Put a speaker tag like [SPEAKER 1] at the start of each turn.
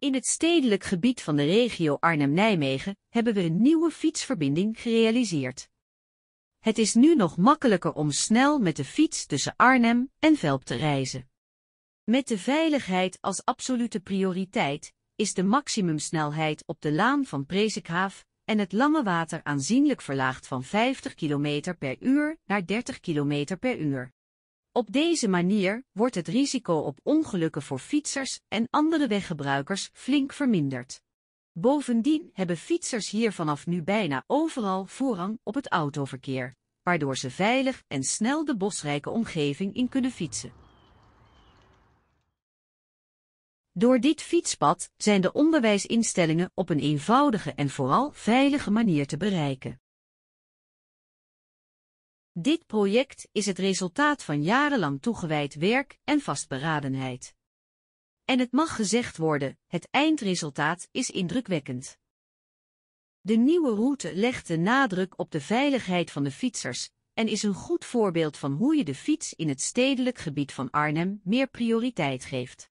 [SPEAKER 1] In het stedelijk gebied van de regio Arnhem-Nijmegen hebben we een nieuwe fietsverbinding gerealiseerd. Het is nu nog makkelijker om snel met de fiets tussen Arnhem en Velp te reizen. Met de veiligheid als absolute prioriteit is de maximumsnelheid op de laan van Prezikhaaf en het lange water aanzienlijk verlaagd van 50 km per uur naar 30 km per uur. Op deze manier wordt het risico op ongelukken voor fietsers en andere weggebruikers flink verminderd. Bovendien hebben fietsers hier vanaf nu bijna overal voorrang op het autoverkeer, waardoor ze veilig en snel de bosrijke omgeving in kunnen fietsen. Door dit fietspad zijn de onderwijsinstellingen op een eenvoudige en vooral veilige manier te bereiken. Dit project is het resultaat van jarenlang toegewijd werk en vastberadenheid. En het mag gezegd worden, het eindresultaat is indrukwekkend. De nieuwe route legt de nadruk op de veiligheid van de fietsers en is een goed voorbeeld van hoe je de fiets in het stedelijk gebied van Arnhem meer prioriteit geeft.